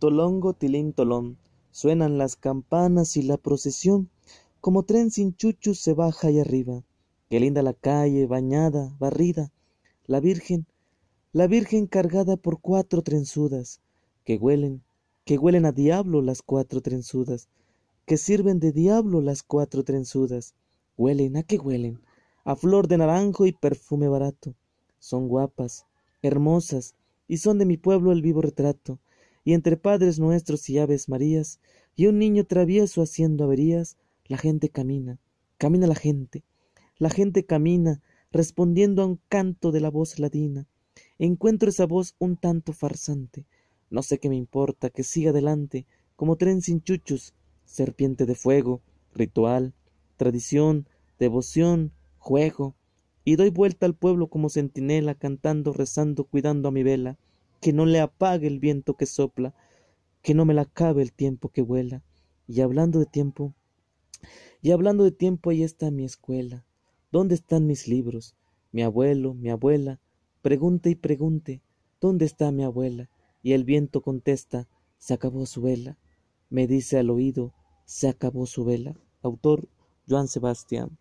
Tolongo, tilín, tolón. Suenan las campanas y la procesión, como tren sin chuchu se baja y arriba. Qué linda la calle, bañada, barrida. La Virgen, la Virgen cargada por cuatro trenzudas, que huelen, que huelen a diablo las cuatro trenzudas, que sirven de diablo las cuatro trenzudas. Huelen, ¿a que huelen? A flor de naranjo y perfume barato. Son guapas, hermosas, y son de mi pueblo el vivo retrato entre padres nuestros y aves marías, y un niño travieso haciendo averías, la gente camina, camina la gente, la gente camina, respondiendo a un canto de la voz ladina. Encuentro esa voz un tanto farsante, no sé qué me importa, que siga adelante, como tren sin chuchos, serpiente de fuego, ritual, tradición, devoción, juego, y doy vuelta al pueblo como centinela, cantando, rezando, cuidando a mi vela, que no le apague el viento que sopla, que no me la acabe el tiempo que vuela. Y hablando de tiempo, y hablando de tiempo, ahí está mi escuela. ¿Dónde están mis libros? Mi abuelo, mi abuela, pregunte y pregunte, ¿dónde está mi abuela? Y el viento contesta, se acabó su vela. Me dice al oído, se acabó su vela. Autor Joan Sebastián.